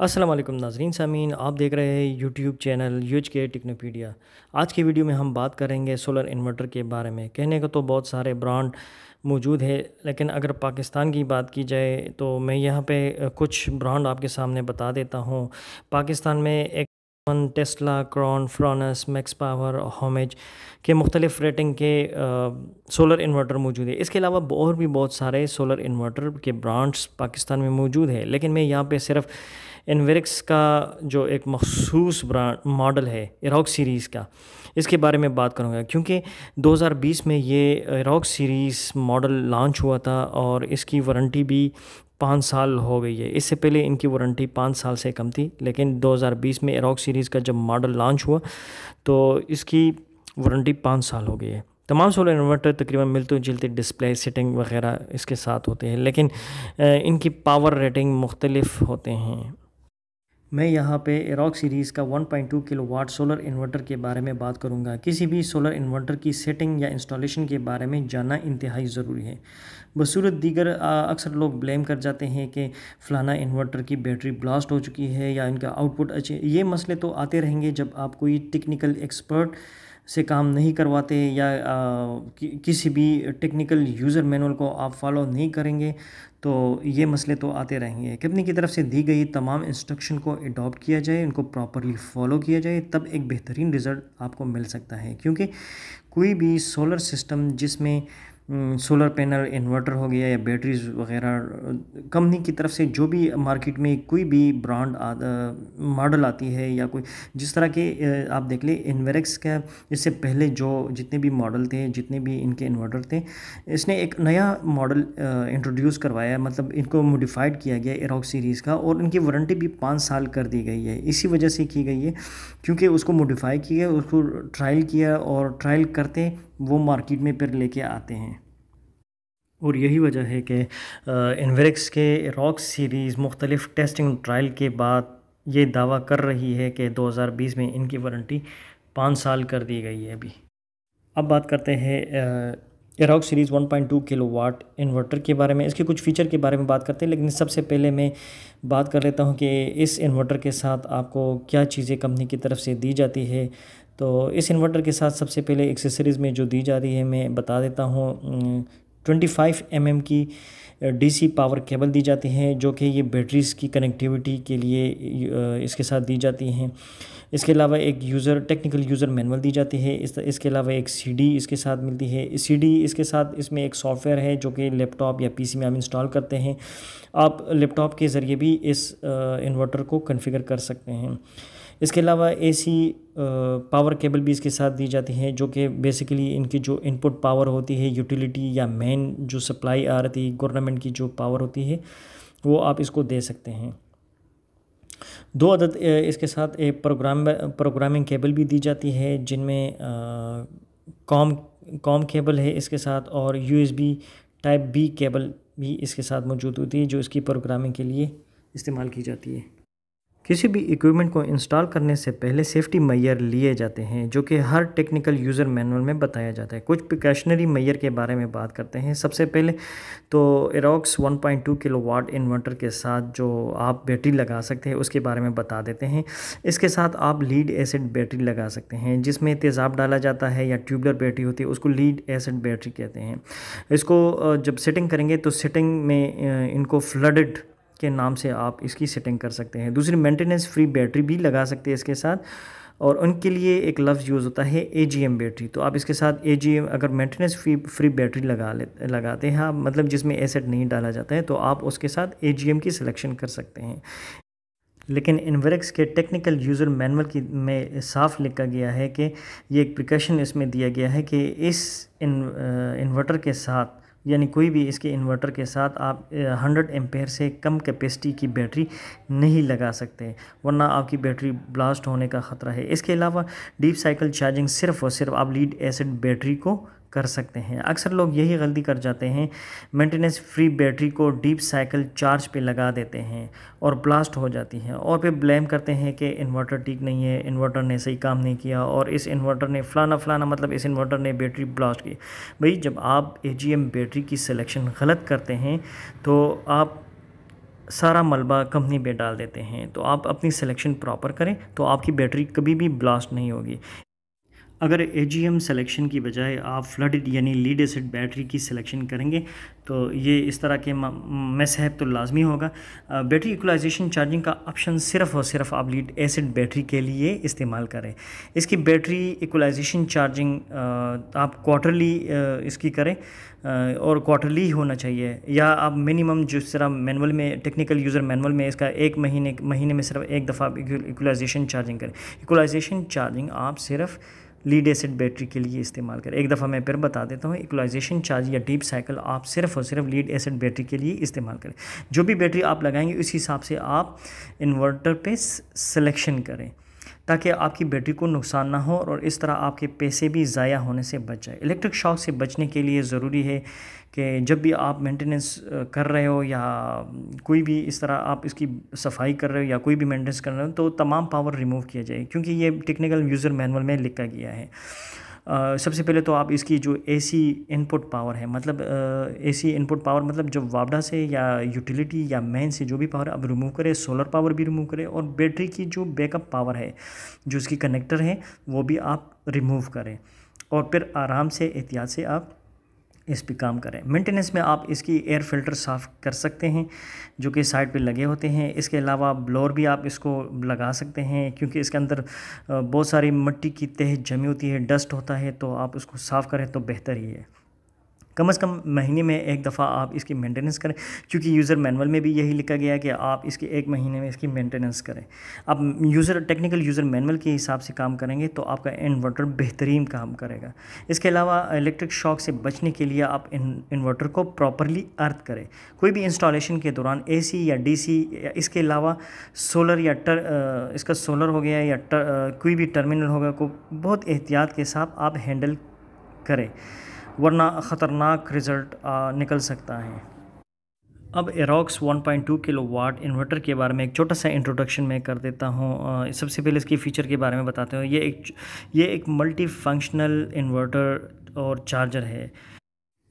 अस्सलाम वालेकुम नाजरीन सामीन आप देख रहे हैं यूट्यूब चैनल यूज के टिक्नोपीडिया आज की वीडियो में हम बात करेंगे सोलर इन्वर्टर के बारे में कहने का तो बहुत सारे ब्रांड मौजूद है लेकिन अगर पाकिस्तान की बात की जाए तो मैं यहाँ पे कुछ ब्रांड आपके सामने बता देता हूँ पाकिस्तान में एक टेस्ला क्रॉन फ्रॉनस मैक्स पावर होमेज के मुख्तलिफ रेटिंग के सोलर इन्वर्टर मौजूद है इसके अलावा और भी बहुत सारे सोलर इन्वर्टर के ब्रांड्स पाकिस्तान में मौजूद है लेकिन मैं यहाँ पे सिर्फ इनवेक्स का जो एक मखसूस ब्रांड मॉडल है इराक सीरीज़ का इसके बारे में बात करूँगा क्योंकि 2020 में ये इराक सीरीज़ मॉडल लॉन्च हुआ था और इसकी वारंटी भी पाँच साल हो गई है इससे पहले इनकी वारंटी पाँच साल से कम थी लेकिन 2020 में इराक सीरीज़ का जब मॉडल लॉन्च हुआ तो इसकी वारंटी पाँच साल हो गई है तमाम सोलर इन्वर्टर तकरीबन मिलते जुलते डिस्प्ले सेटिंग वगैरह इसके साथ होते हैं लेकिन इनकी पावर रेटिंग मुख्तलिफ होते हैं मैं यहाँ पे एरॉक सीरीज़ का 1.2 किलोवाट सोलर इन्वर्टर के बारे में बात करूँगा किसी भी सोलर इन्वर्टर की सेटिंग या इंस्टॉलेशन के बारे में जानना इंतहाई ज़रूरी है बसूरत दीगर अक्सर लोग ब्लेम कर जाते हैं कि फ़लाना इन्वर्टर की बैटरी ब्लास्ट हो चुकी है या इनका आउटपुट अच्छे ये मसले तो आते रहेंगे जब आप कोई टेक्निकल एक्सपर्ट से काम नहीं करवाते या कि, किसी भी टेक्निकल यूज़र मैनुअल को आप फॉलो नहीं करेंगे तो ये मसले तो आते रहेंगे कंपनी की तरफ से दी गई तमाम इंस्ट्रक्शन को अडॉप्ट किया जाए उनको प्रॉपरली फॉलो किया जाए तब एक बेहतरीन रिज़ल्ट आपको मिल सकता है क्योंकि कोई भी सोलर सिस्टम जिसमें सोलर पैनल इन्वर्टर हो गया या बैटरीज वगैरह कंपनी की तरफ से जो भी मार्केट में कोई भी ब्रांड मॉडल आती है या कोई जिस तरह के आप देख लें इन्वेरेक्स का इससे पहले जो जितने भी मॉडल थे जितने भी इनके इन्वर्टर थे इसने एक नया मॉडल इंट्रोड्यूस करवाया मतलब इनको मोडिफाइड किया गया एरोक सीरीज़ का और इनकी वारंटी भी पाँच साल कर दी गई है इसी वजह से की गई है क्योंकि उसको मोडिफाई किया उसको ट्रायल किया और ट्रायल करते वो मार्केट में फिर लेके आते हैं और यही वजह है कि इन्वेक्स के रॉक सीरीज़ मुख्तलिफ टेस्टिंग ट्रायल के बाद ये दावा कर रही है कि 2020 में इनकी वारंटी पाँच साल कर दी गई है अभी अब बात करते हैं एरॉक सीरीज़ 1.2 किलोवाट इन्वर्टर के बारे में इसके कुछ फ़ीचर के बारे में बात करते हैं लेकिन सबसे पहले मैं बात कर लेता हूं कि इस इन्वर्टर के साथ आपको क्या चीज़ें कंपनी की तरफ से दी जाती है तो इस इन्वर्टर के साथ सबसे पहले एक्सेसरीज़ में जो दी जा रही है मैं बता देता हूँ 25 mm की डीसी पावर केबल दी जाती हैं जो कि ये बैटरीज की कनेक्टिविटी के लिए इसके साथ दी जाती हैं इसके अलावा एक यूज़र टेक्निकल यूज़र मैनुअल दी जाती है इस इसके अलावा एक सीडी इसके साथ मिलती है सीडी इसके साथ इसमें एक सॉफ्टवेयर है जो कि लैपटॉप या पीसी में हम इंस्टॉल करते हैं आप लैपटॉप के ज़रिए भी इस इन्वर्टर को कन्फिगर कर सकते हैं इसके अलावा एसी पावर केबल भी इसके साथ दी जाती हैं जो कि बेसिकली इनकी जो इनपुट पावर होती है यूटिलिटी या मेन जो सप्लाई आ रही थी गवर्नमेंट की जो पावर होती है वो आप इसको दे सकते हैं दो अदद इसके साथ एक प्रोग्राम प्रोग्रामिंग केबल भी दी जाती है जिनमें कॉम कॉम केबल है इसके साथ और बी टाइप बी केबल भी इसके साथ मौजूद होती है जो इसकी प्रोग्रामिंग के लिए इस्तेमाल की जाती है किसी भी इक्विपमेंट को इंस्टॉल करने से पहले सेफ्टी मैयर लिए जाते हैं जो कि हर टेक्निकल यूज़र मैनुअल में बताया जाता है कुछ प्रिकॉशनरी मैयर के बारे में बात करते हैं सबसे पहले तो एरोक्स 1.2 किलोवाट इन्वर्टर के साथ जो आप बैटरी लगा सकते हैं उसके बारे में बता देते हैं इसके साथ आप लीड एसिड बैटरी लगा सकते हैं जिसमें तेज़ाब डाला जाता है या ट्यूबलर बैटरी होती है उसको लीड एसिड बैटरी कहते हैं इसको जब सेटिंग करेंगे तो सेटिंग में इनको फ्लडेड के नाम से आप इसकी सेटिंग कर सकते हैं दूसरी मेंटेनेंस फ्री बैटरी भी लगा सकते हैं इसके साथ और उनके लिए एक लफ्ज़ यूज़ होता है ए जी एम बैटरी तो आप इसके साथ ए जी एम अगर मेंटेनेंस फ्री फ्री बैटरी लगा ले लगाते हैं आप मतलब जिसमें एसेट नहीं डाला जाता है तो आप उसके साथ ए जी एम की सिलेक्शन कर सकते हैं लेकिन इनवरेक्स के टेक्निकल यूज़र मैनुअल की में साफ लिखा गया है कि ये एक प्रिकॉशन इसमें दिया गया है कि इस इन इन्वर्टर के साथ यानी कोई भी इसके इन्वर्टर के साथ आप हंड्रेड एम्पेयर से कम कैपेसिटी की बैटरी नहीं लगा सकते वरना आपकी बैटरी ब्लास्ट होने का ख़तरा है इसके अलावा डीप साइकिल चार्जिंग सिर्फ और सिर्फ आप लीड एसिड बैटरी को कर सकते हैं अक्सर लोग यही गलती कर जाते हैं मेंटेनेंस फ्री बैटरी को डीप साइकिल चार्ज पे लगा देते हैं और ब्लास्ट हो जाती है और फिर ब्लेम करते हैं कि इन्वर्टर ठीक नहीं है इन्वर्टर ने सही काम नहीं किया और इस इन्वर्टर ने फ़लाना फ़लाना मतलब इस इन्वर्टर ने बैटरी ब्लास्ट की भाई जब आप ए बैटरी की सिलेक्शन गलत करते हैं तो आप सारा मलबा कंपनी पे डाल देते हैं तो आप अपनी सिलेक्शन प्रॉपर करें तो आपकी बैटरी कभी भी ब्लास्ट नहीं होगी अगर ए सिलेक्शन की बजाय आप फ्लडिड यानी लीड एसिड बैटरी की सिलेक्शन करेंगे तो ये इस तरह के मैसेब तो लाजमी होगा बैटरी इक्वलाइजेशन चार्जिंग का ऑप्शन सिर्फ़ और सिर्फ आप लीड एसिड बैटरी के लिए इस्तेमाल करें इसकी बैटरी इक्वलाइजेशन चार्जिंग आप क्वार्टरली इसकी करें और क्वार्टरली होना चाहिए या आप मिनिमम जिस तरह मैनुअल में टेक्निकल यूज़र मैनुअल में इसका एक महीने महीने में सिर्फ एक दफ़ा इक्वलाइजेशन चार्जिंग करें इक्वलाइजेशन चार्जिंग आप सिर्फ़ लीड एसिड बैटरी के लिए इस्तेमाल करें एक दफ़ा मैं फिर बता देता हूँ इक्वलाइजेशन चार्ज या डीप साइकिल आप सिर्फ और सिर्फ लीड एसिड बैटरी के लिए इस्तेमाल करें जो भी बैटरी आप लगाएंगे उस हिसाब से आप इन्वर्टर पे सिलेक्शन करें ताकि आपकी बैटरी को नुकसान ना हो और इस तरह आपके पैसे भी ज़ाया होने से बच जाए इलेक्ट्रिक शॉक से बचने के लिए ज़रूरी है कि जब भी आप मेंटेनेंस कर रहे हो या कोई भी इस तरह आप इसकी सफाई कर रहे हो या कोई भी मेंटेनेंस कर रहे हो तो तमाम पावर रिमूव किया जाए क्योंकि ये टेक्निकल यूज़र मैनुअल में लिखा गया है सबसे पहले तो आप इसकी जो एसी इनपुट पावर है मतलब एसी इनपुट पावर मतलब जब वावडा से या यूटिलिटी या मेन से जो भी पावर आप रिमूव करें सोलर पावर भी रिमूव करें और बैटरी की जो बैकअप पावर है जो इसकी कनेक्टर है वो भी आप रिमूव करें और फिर आराम से एहतियात से आप इस पर काम करें मेंटेनेंस में आप इसकी एयर फिल्टर साफ़ कर सकते हैं जो कि साइड पे लगे होते हैं इसके अलावा ब्लोर भी आप इसको लगा सकते हैं क्योंकि इसके अंदर बहुत सारी मिट्टी की तह जमी होती है डस्ट होता है तो आप उसको साफ़ करें तो बेहतर ही है कम से कम महीने में एक दफ़ा आप इसकी मेंटेनेंस करें क्योंकि यूज़र मैनुअल में भी यही लिखा गया है कि आप इसकी एक महीने में इसकी मेंटेनेंस करें आप यूज़र टेक्निकल यूज़र मैनुअल के हिसाब से काम करेंगे तो आपका इन्वर्टर बेहतरीन काम करेगा इसके अलावा इलेक्ट्रिक शॉक से बचने के लिए आप इन्वर्टर को प्रॉपरली अर्थ करें कोई भी इंस्टॉलेशन के दौरान ए या डी या इसके अलावा सोलर या टर इसका सोलर हो गया या टर, कोई भी टर्मिनल होगा को बहुत एहतियात के साथ आप हैंडल करें वरना ख़तरनाक रिज़ल्ट निकल सकता है अब एरोक्स 1.2 किलोवाट इन्वर्टर के बारे में एक छोटा सा इंट्रोडक्शन मैं कर देता हूँ सबसे पहले इसके फ़ीचर के बारे में बताते हैं ये एक ये एक मल्टी फंक्शनल इन्वर्टर और चार्जर है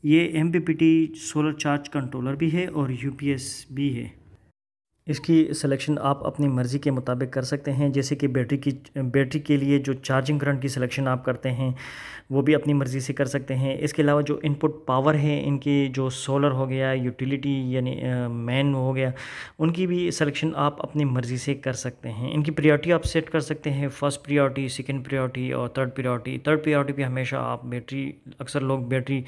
ये एम सोलर चार्ज कंट्रोलर भी है और यू भी है इसकी सिलेक्शन आप अपनी मर्ज़ी के मुताबिक कर सकते हैं जैसे कि बैटरी की बैटरी के लिए जो चार्जिंग करंट की सिलेक्शन आप करते हैं वो भी अपनी मर्ज़ी से कर सकते हैं इसके अलावा जो इनपुट पावर है इनकी जो सोलर हो गया यूटिलिटी यानी मैन हो गया उनकी भी सिलेक्शन आप अपनी मर्ज़ी से कर सकते हैं इनकी प्रियॉरिटी आप सेट कर सकते हैं फर्स्ट प्रियॉरिटी सेकेंड प्रियॉरिटी और थर्ड प्रियॉरिटी थर्ड प्रियॉरिटी भी हमेशा आप बैटरी अक्सर लोग बैटरी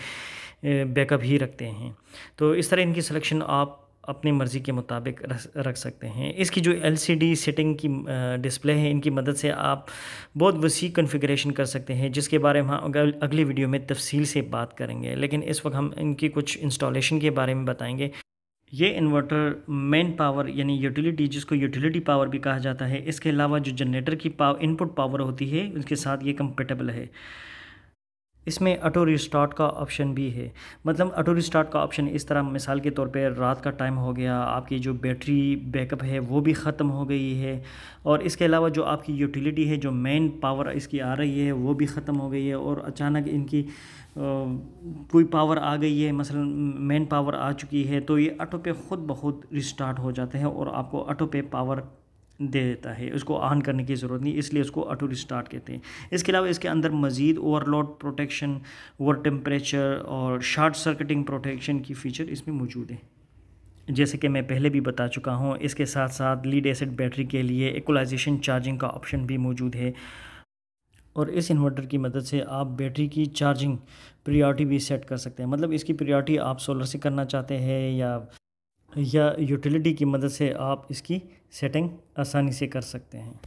बैकअप ही रखते हैं तो इस तरह इनकी सिलेक्शन आप अपनी मर्ज़ी के मुताबिक रख सकते हैं इसकी जो एल सी डी सेटिंग की डिस्प्ले है इनकी मदद से आप बहुत वसी कन्फिग्रेशन कर सकते हैं जिसके बारे में हम अगली वीडियो में तफसील से बात करेंगे लेकिन इस वक्त हम इनकी कुछ इंस्टॉलेशन के बारे में बताएंगे ये इन्वर्टर मेन पावर यानी यूटिलिटी जिसको यूटिलिटी पावर भी कहा जाता है इसके अलावा जो जनरेटर की पावर इनपुट पावर होती है उसके साथ ये कंपेटेबल है इसमें ऑटो रिस्टार्ट का ऑप्शन भी है मतलब ऑटो रिस्टार्ट का ऑप्शन इस तरह मिसाल के तौर पर रात का टाइम हो गया आपकी जो बैटरी बैकअप है वो भी ख़त्म हो गई है और इसके अलावा जो आपकी यूटिलिटी है जो मेन पावर इसकी आ रही है वो भी ख़त्म हो गई है और अचानक इनकी कोई पावर आ गई है मसलन मेन पावर आ चुकी है तो ये ऑटो पे ख़ुद ब खुद रिस्टार्ट हो जाते हैं और आपको ऑटो पे पावर दे देता है उसको ऑन करने की ज़रूरत नहीं इसलिए उसको ऑटो रिस्टार्ट कहते हैं इसके अलावा इसके अंदर मज़ीद ओवरलोड प्रोटेक्शन ओवर टेम्परेचर और शार्ट सर्किटिंग प्रोटेक्शन की फ़ीचर इसमें मौजूद है जैसे कि मैं पहले भी बता चुका हूँ इसके साथ साथ लीड एसिड बैटरी के लिए इक्वलाइजेशन चार्जिंग का ऑप्शन भी मौजूद है और इस इन्वर्टर की मदद से आप बैटरी की चार्जिंग प्रियॉरिटी भी सेट कर सकते हैं मतलब इसकी प्रियॉरिटी आप सोलर से करना चाहते हैं या या यूटिलिटी की मदद से आप इसकी सेटिंग आसानी से कर सकते हैं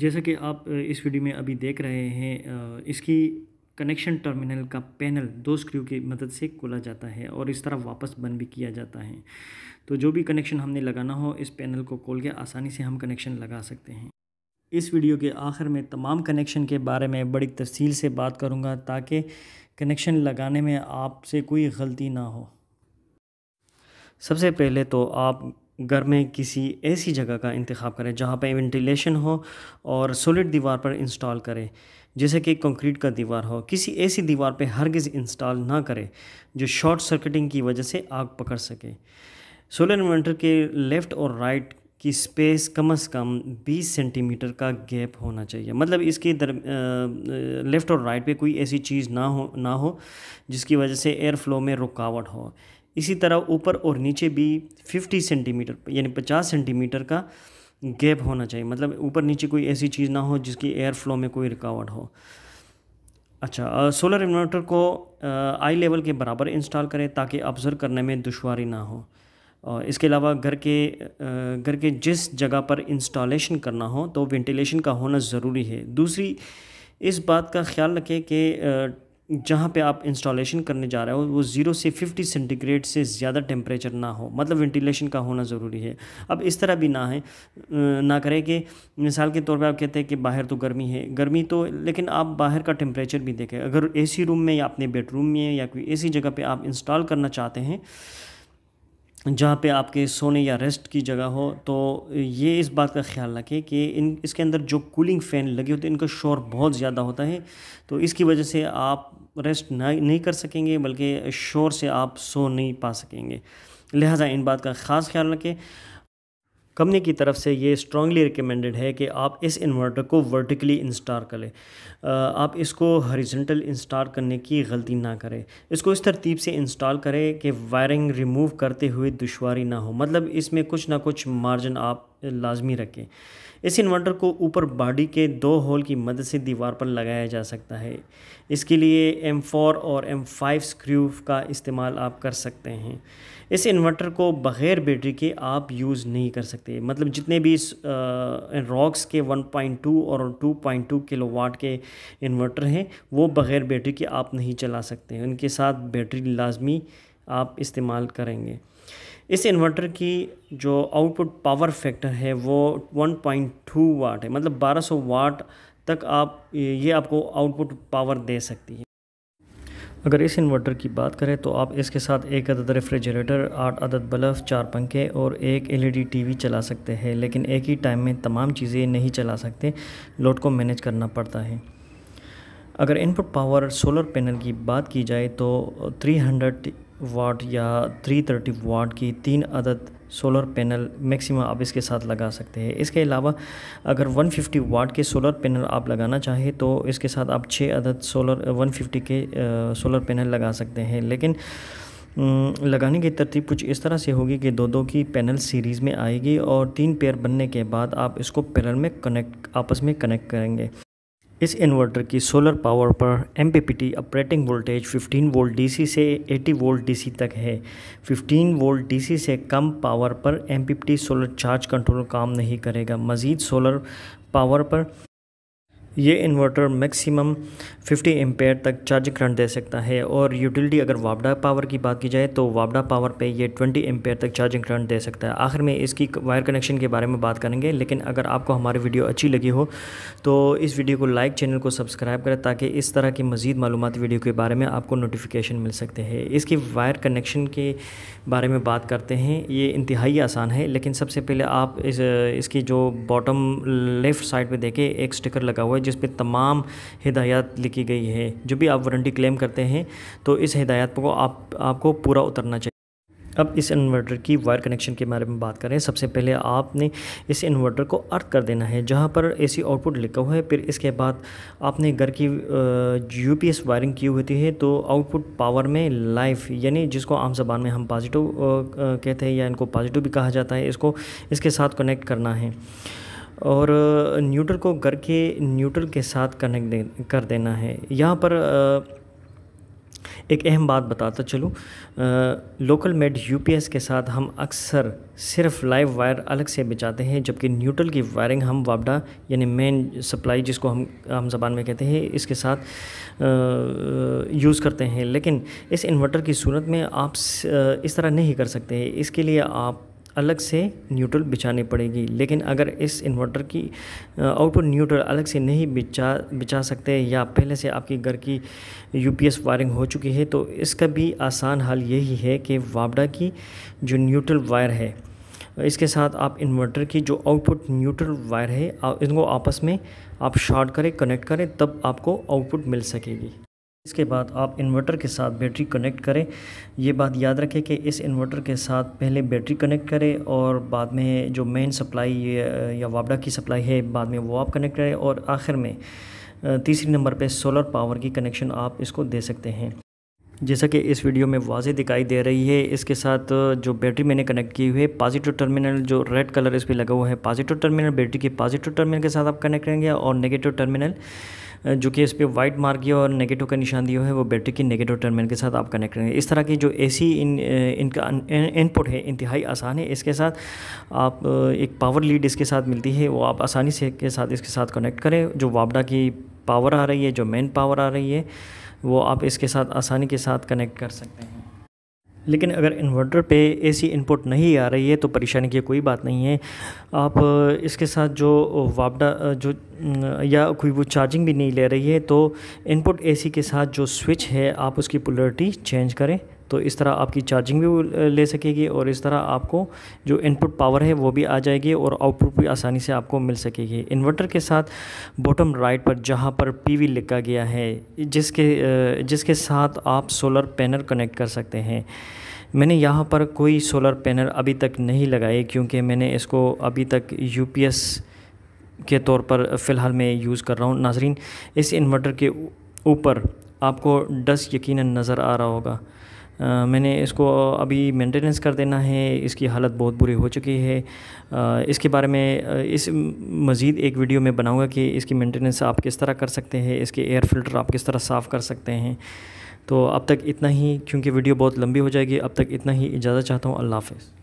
जैसा कि आप इस वीडियो में अभी देख रहे हैं इसकी कनेक्शन टर्मिनल का पैनल दो स्क्रू की मदद से खोला जाता है और इस तरह वापस बंद भी किया जाता है तो जो भी कनेक्शन हमने लगाना हो इस पैनल को खोल के आसानी से हम कनेक्शन लगा सकते हैं इस वीडियो के आखिर में तमाम कनेक्शन के बारे में बड़ी तफसील से बात करूँगा ताकि कनेक्शन लगाने में आपसे कोई गलती ना हो सबसे पहले तो आप घर में किसी ऐसी जगह का इंतखab करें जहाँ पर वेंटिलेशन हो और सोलिड दीवार पर इंस्टॉल करें जैसे कि कंक्रीट का दीवार हो किसी ऐसी दीवार पर हरगिज़ इंस्टॉल ना करें जो शॉर्ट सर्किटिंग की वजह से आग पकड़ सके सोलर इन्वर्टर के लेफ़्ट और राइट की स्पेस कम से कम 20 सेंटीमीटर का गैप होना चाहिए मतलब इसके दर लेफ़्ट और राइट पे कोई ऐसी चीज़ ना हो ना हो जिसकी वजह से एयर फ्लो में रुकावट हो इसी तरह ऊपर और नीचे भी 50 सेंटीमीटर यानी 50 सेंटीमीटर का गैप होना चाहिए मतलब ऊपर नीचे कोई ऐसी चीज़ ना हो जिसकी एयर फ्लो में कोई रुकावट हो अच्छा सोलर इन्वर्टर को आई लेवल के बराबर इंस्टॉल करें ताकि ऑब्ज़र्व करने में दुशारी ना हो और इसके अलावा घर के घर के जिस जगह पर इंस्टॉलेशन करना हो तो वेंटिलेशन का होना ज़रूरी है दूसरी इस बात का ख्याल रखें कि जहाँ पे आप इंस्टॉलेशन करने जा रहे हो वो ज़ीरो से फिफ़्टी सेंटीग्रेड से ज़्यादा टेम्परेचर ना हो मतलब वेंटिलेशन का होना ज़रूरी है अब इस तरह भी ना है ना करें कि मिसाल के तौर पे आप कहते हैं कि बाहर तो गर्मी है गर्मी तो लेकिन आप बाहर का टेम्परेचर भी देखें अगर एसी रूम में या अपने बेडरूम में या कोई ऐसी जगह पर आप इंस्टॉल करना चाहते हैं जहाँ पे आपके सोने या रेस्ट की जगह हो तो ये इस बात का ख्याल रखें कि इन इसके अंदर जो कूलिंग फ़ैन लगे होते हैं इनका शोर बहुत ज़्यादा होता है तो इसकी वजह से आप रेस्ट ना नहीं कर सकेंगे बल्कि शोर से आप सो नहीं पा सकेंगे लिहाजा इन बात का ख़ास ख्याल रखें कंपनी की तरफ से ये स्ट्रांगली रिकमेंडेड है कि आप इस इन्वर्टर को वर्टिकली इंस्टॉल करें आप इसको हरीजेंटल इंस्टॉल करने की गलती ना करें इसको इस तरतीब से इंस्टॉल करें कि वायरिंग रिमूव करते हुए दुशारी ना हो मतलब इसमें कुछ ना कुछ मार्जिन आप लाजमी रखें इस इन्वर्टर को ऊपर बॉडी के दो होल की मदद से दीवार पर लगाया जा सकता है इसके लिए M4 और M5 स्क्रू का इस्तेमाल आप कर सकते हैं इस इन्वर्टर को बग़ैर बैटरी के आप यूज़ नहीं कर सकते मतलब जितने भी रॉक्स के 1.2 और 2.2 किलोवाट के इन्वर्टर हैं वो बग़ैर बैटरी के आप नहीं चला सकते उनके साथ बैटरी लाजमी आप इस्तेमाल करेंगे इस इन्वर्टर की जो आउटपुट पावर फैक्टर है वो 1.2 वाट है मतलब 1200 वाट तक आप ये आपको आउटपुट पावर दे सकती है अगर इस इन्वर्टर की बात करें तो आप इसके साथ एक अदद रेफ्रिजरेटर आठ अदद बल्ब चार पंखे और एक एलईडी टीवी e चला सकते हैं लेकिन एक ही टाइम में तमाम चीज़ें नहीं चला सकते लोड को मैनेज करना पड़ता है अगर इनपुट पावर सोलर पैनल की बात की जाए तो 300 वाट या 330 वाट की तीन अदद सोलर पैनल मैक्सिमम आप इसके साथ लगा सकते हैं इसके अलावा अगर 150 वाट के सोलर पैनल आप लगाना चाहें तो इसके साथ आप छः अदद सोलर 150 के सोलर पैनल लगा सकते हैं लेकिन लगाने की तरतीब कुछ इस तरह से होगी कि दो दो की पैनल सीरीज़ में आएगी और तीन पेयर बनने के बाद आप इसको पैनल में कनेक्ट आपस में कनेक्ट करेंगे इस इन्वर्टर की सोलर पावर पर M operating voltage 15 volt DC से 80 वोल्ट डीसी तक है 15 वोल्ट डीसी से कम पावर पर एम सोलर चार्ज कंट्रोल काम नहीं करेगा मज़ीद सोलर पावर पर ये इन्वर्टर मैक्सिमम 50 एम्पेयर तक चार्जिंग करंट दे सकता है और यूटिलिटी अगर वापडा पावर की बात की जाए तो वापडा पावर पे ये 20 एम्पेयर तक चार्जिंग करंट दे सकता है आखिर में इसकी वायर कनेक्शन के बारे में बात करेंगे लेकिन अगर आपको हमारी वीडियो अच्छी लगी हो तो इस वीडियो को लाइक चैनल को सब्सक्राइब करें ताकि इस तरह की मज़ीद मालूम वीडियो के बारे में आपको नोटिफिकेशन मिल सकते हैं इसकी वायर कनेक्शन के बारे में बात करते हैं ये इंतहाई आसान है लेकिन सबसे पहले आप इस, इसकी जो बॉटम लेफ़्ट साइड पर देखें एक स्टिकर लगा हुआ है है जिस पर तमाम हिदायत लिखी गई है जो भी आप वारंटी क्लेम करते हैं तो इस हिदायत को आप आपको पूरा उतरना चाहिए अब इस इन्वर्टर की वायर कनेक्शन के बारे में बात करें सबसे पहले आपने इस इन्वर्टर को अर्थ कर देना है जहां पर एसी आउटपुट लिखा हुआ है फिर इसके बाद आपने घर की यूपीएस वायरिंग की होती है तो आउटपुट पावर में लाइफ यानी जिसको आम जबान में हम पॉजिटिव कहते हैं या इनको पॉजिटिव भी कहा जाता है इसको इसके साथ कनेक्ट करना है और न्यूट्रल को घर के न्यूट्रल के साथ कनेक्ट दे कर देना है यहाँ पर एक अहम बात बताता चलूँ लोकल मेड यूपीएस के साथ हम अक्सर सिर्फ लाइव वायर अलग से बिछाते हैं जबकि न्यूट्रल की वायरिंग हम वापडा यानी मेन सप्लाई जिसको हम हम जबान में कहते हैं इसके साथ यूज़ करते हैं लेकिन इस इन्वर्टर की सूरत में आप इस तरह नहीं कर सकते इसके लिए आप अलग से न्यूट्रल बिछानी पड़ेगी लेकिन अगर इस इन्वर्टर की आउटपुट न्यूट्रल अलग से नहीं बिछा बिछा सकते या पहले से आपकी घर की यूपीएस वायरिंग हो चुकी है तो इसका भी आसान हल यही है कि वापडा की जो न्यूट्रल वायर है इसके साथ आप इन्वर्टर की जो आउटपुट न्यूट्रल वायर है इनको आपस में आप शॉर्ट करें कनेक्ट करें तब आपको आउटपुट मिल सकेगी इसके बाद आप इन्वर्टर के साथ बैटरी कनेक्ट करें ये बात याद रखें कि इस इन्वर्टर के साथ पहले बैटरी कनेक्ट करें और बाद में जो मेन सप्लाई या वापडा की सप्लाई है बाद में वो आप कनेक्ट करें और आखिर में तीसरी नंबर पे सोलर पावर की कनेक्शन आप इसको दे सकते हैं जैसा कि इस वीडियो में वाजे दिखाई दे रही है इसके साथ जो बैटरी मैंने कनेक्ट की हुई है पॉजिटिव टर्मिनल जो रेड कलर इस पर लगा हुआ है पॉजिटिव टर्मिनल बैटरी के पॉजिटिव टर्मिनल के साथ आप कनेक्ट करेंगे और नेगेटिव टर्मिनल जो कि इस पर वाइट मार्क ये और नेगेटिव का निशान दिया है वो बैटरी की नेगेटिव टर्मिनल के साथ आप कनेक्ट करेंगे इस तरह की जो ए सी इन इनका इनपुट है इंतहाई आसान है इसके साथ आप एक पावर लीड इसके साथ मिलती है वो आप आसानी से के साथ इसके साथ कनेक्ट करें जो वापडा की पावर आ रही है जो मेन पावर आ रही है वो आप इसके साथ आसानी के साथ कनेक्ट कर सकते हैं लेकिन अगर इन्वर्टर पे एसी इनपुट नहीं आ रही है तो परेशानी की कोई बात नहीं है आप इसके साथ जो वापडा जो या कोई वो चार्जिंग भी नहीं ले रही है तो इनपुट एसी के साथ जो स्विच है आप उसकी पोलरिटी चेंज करें तो इस तरह आपकी चार्जिंग भी ले सकेगी और इस तरह आपको जो इनपुट पावर है वो भी आ जाएगी और आउटपुट भी आसानी से आपको मिल सकेगी इन्वर्टर के साथ बॉटम राइट पर जहाँ पर पी लिखा गया है जिसके जिसके साथ आप सोलर पैनल कनेक्ट कर सकते हैं मैंने यहाँ पर कोई सोलर पैनल अभी तक नहीं लगाए क्योंकि मैंने इसको अभी तक यू के तौर पर फ़िलहाल मैं यूज़ कर रहा हूँ नाजरीन इस इन्वर्टर के ऊपर आपको डस्ट यकीनन नज़र आ रहा होगा आ, मैंने इसको अभी मेंटेनेंस कर देना है इसकी हालत बहुत बुरी हो चुकी है आ, इसके बारे में इस मज़ीद एक वीडियो में बनाऊँगा कि इसकी मेंटेनेंस आप किस तरह कर सकते हैं इसके एयर फिल्टर आप किस तरह साफ़ कर सकते हैं तो अब तक इतना ही क्योंकि वीडियो बहुत लंबी हो जाएगी अब तक इतना ही इजाज़त चाहता हूँ अल्लाह हाफ़